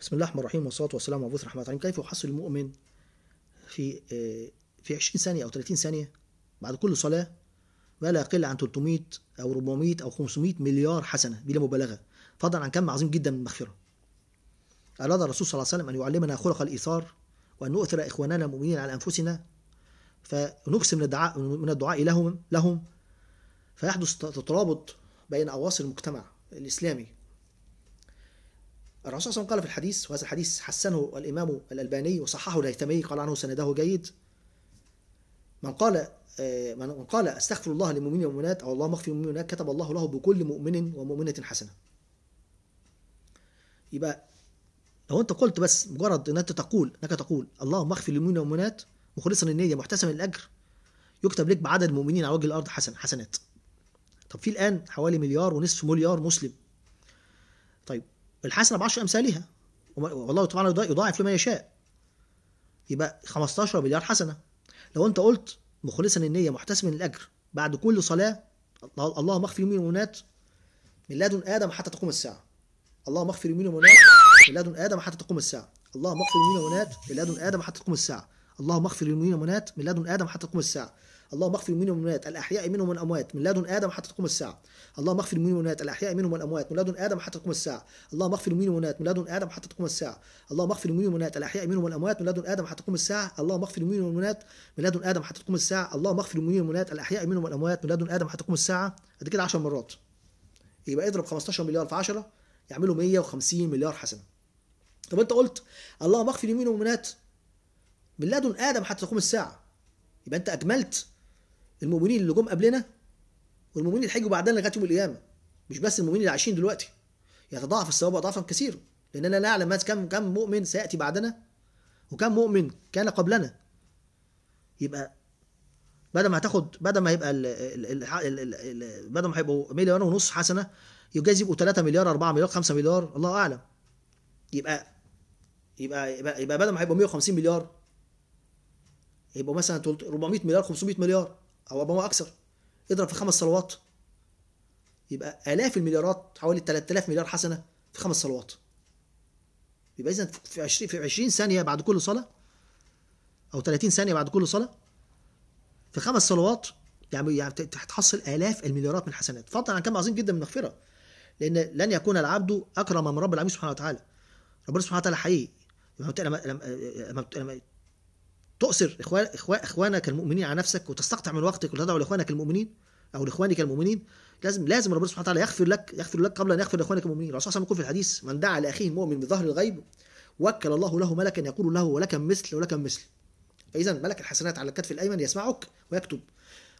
بسم الله الرحمن الرحيم والصلاه والسلام على المبعوث رحمه الله كيف يحصل المؤمن في آه، في 20 ثانيه او 30 ثانيه بعد كل صلاه ما لا يقل عن 300 او 400 او 500 مليار حسنه بلا مبالغه فضلا عن كم عظيم جدا من المغفره اراد الرسول صلى الله عليه وسلم ان يعلمنا خلق الايثار وان نؤثر اخواننا المؤمنين على انفسنا فنقسم من الدعاء من الدعاء لهم لهم فيحدث ترابط بين اواصر المجتمع الاسلامي الرسول صلى الله عليه وسلم قال في الحديث وهذا الحديث حسنه الإمام الألباني وصححه الهيثمي قال عنه سنده جيد من قال آه، من قال استغفر الله للمؤمنين والمؤمنات او اللهم اغفر للمؤمنين كتب الله له بكل مؤمن ومؤمنه حسنه. يبقى لو انت قلت بس مجرد ان انت تقول انك تقول اللهم اغفر للمؤمنين والمؤمنات مخلصا النيه محتسما الاجر يكتب لك بعدد المؤمنين على وجه الارض حسن حسنات. طب في الان حوالي مليار ونصف مليار مسلم. طيب الحسنه بعشر امثالها والله طبعا يضاعف لمن يشاء يبقى 15 مليار حسنه لو انت قلت مخلصا النيه محتسبا الاجر بعد كل صلاه اللهم اغفر يمين ومنات من لدن ادم حتى تقوم الساعه اللهم اغفر يمين ومنات من لدن ادم حتى تقوم الساعه اللهم اغفر يمين ومنات من لدن ادم حتى تقوم الساعه اللهم اغفر للمؤمنين والمؤمنات من لدن ادم حتى تقوم الساعه اللهم اغفر للمؤمنين والمؤمنات الاحياء منهم والاموات من لدن ادم حتى تقوم الساعه اللهم اغفر للمؤمنين والمؤمنات الاحياء منهم والاموات من لدن ادم حتى تقوم الساعه اللهم اغفر للمؤمنين والمؤمنات من لدن ادم حتى تقوم الساعه اللهم اغفر للمؤمنين والمؤمنات الاحياء منهم والاموات من لدن ادم حتى تقوم الساعه اللهم اغفر للمؤمنين والمؤمنات من لدن ادم حتى تقوم الساعه اللهم اغفر للمؤمنين والمؤمنات الاحياء منهم والاموات من لدن ادم حتى تقوم الساعه ادي كده 10 مرات يبقى اضرب 15 مليار في 10 يعملوا 150 مليار حسنه طب انت قلت اللهم اغفر للمؤمنين والمؤمنات من لدن ادم حتى تقوم الساعه يبقى انت اجملت المؤمنين اللي جم قبلنا والمؤمنين اللي هيجوا بعدنا لغايه يوم القيامه مش بس المؤمنين اللي عايشين دلوقتي يتضاعف الثواب اضعافا كثيرا لاننا لا نعلم كم كم مؤمن سياتي بعدنا وكم مؤمن كان قبلنا يبقى بدل ما هتاخد بدل ما يبقى ال ال ال ال بدل ما هيبقوا مليون ونص حسنه يجاز يبقوا 3 مليار 4 مليار 5 مليار الله اعلم يبقى يبقى يبقى, يبقى بدل ما هيبقوا 150 مليار يبقوا مثلا 400 مليار 500 مليار او ربما اكثر اضرب في خمس صلوات يبقى الاف المليارات حوالي 3000 مليار حسنه في خمس صلوات يبقى اذا في 20 في 20 ثانيه بعد كل صلاه او 30 ثانيه بعد كل صلاه في خمس صلوات يعني يعني تحصل الاف المليارات من الحسنات فضلا عن كم عظيم جدا من المغفره لان لن يكون العبد اكرم من رب العالمين سبحانه وتعالى ربنا سبحانه وتعالى حقيقي لما لما تؤثر إخوان إخوانك المؤمنين على نفسك وتستقطع من وقتك وتدعو لإخوانك المؤمنين أو لإخوانك المؤمنين لازم لازم ربنا سبحانه وتعالى يغفر لك يغفر لك قبل أن يغفر لإخوانك المؤمنين الرسول صلى الله عليه وسلم يقول في الحديث من دعا لأخيه المؤمن بظهر الغيب وكل الله له ملكا يقول له ولك مثل ولك مثل فإذا ملك الحسنات على الكتف الأيمن يسمعك ويكتب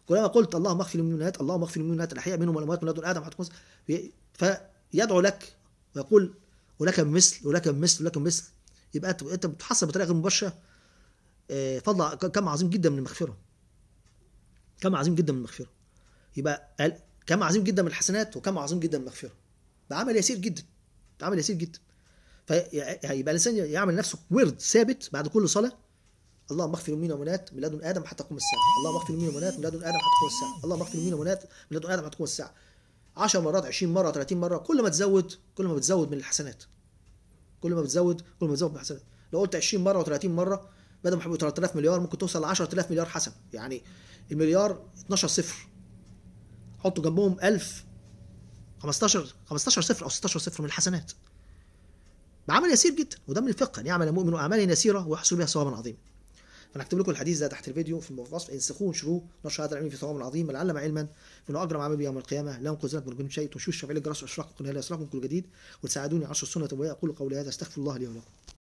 كلما قلت اللهم اغفر للمؤمنات اللهم اغفر للمؤمنات الأحياء منهم والأموات من لدن آدم فيدعو لك ويقول ولك مثل ولك مثل ولك مثل يبقى أنت بتحصل بطريقة غير مباشرة آه، فضل كم عظيم جدا من المغفره كم عظيم جدا من المغفره يبقى قال كم عظيم جدا من الحسنات وكم عظيم جدا من المغفره ده عمل يسير جدا ده عمل يسير جدا فيبقى الانسان يعمل نفسه ورد ثابت بعد كل صلاه اللهم اغفر يمين ومنات من لدن ادم حتى تقوم الساعه اللهم اغفر يمين ومنات من لدن ادم حتى تقوم الساعه اللهم اغفر يمين ومنات من لدن ادم حتى تقوم الساعه 10 مرات 20 مره 30 مره كل ما تزود كل ما بتزود من الحسنات كل ما بتزود كل ما بتزود من الحسنات لو قلت 20 مره و30 مره بدل ما 3000 مليار ممكن توصل ل 10000 مليار حسب يعني المليار 12 صفر حطوا جنبهم 1000 15 15 صفر او 16 صفر من الحسنات بعمل يسير جدا وده من الفقه ان يعمل المؤمن اعمالا يسيره ويحصل بها ثوابا عظيما فانا هكتب لكم الحديث ده تحت الفيديو في الوصف انسخوه وانشروه نشر هذا العلم في ثواب عظيم لعل علما فانه اجرم عمل به يوم القيامه لا ينقذ من شيء تمشوا الشافعي الجرس واشراق قلنا لا يصلحكم كل جديد وتساعدوني عشر السنه التوبويه اقول قولي هذا استغفر الله لي ولكم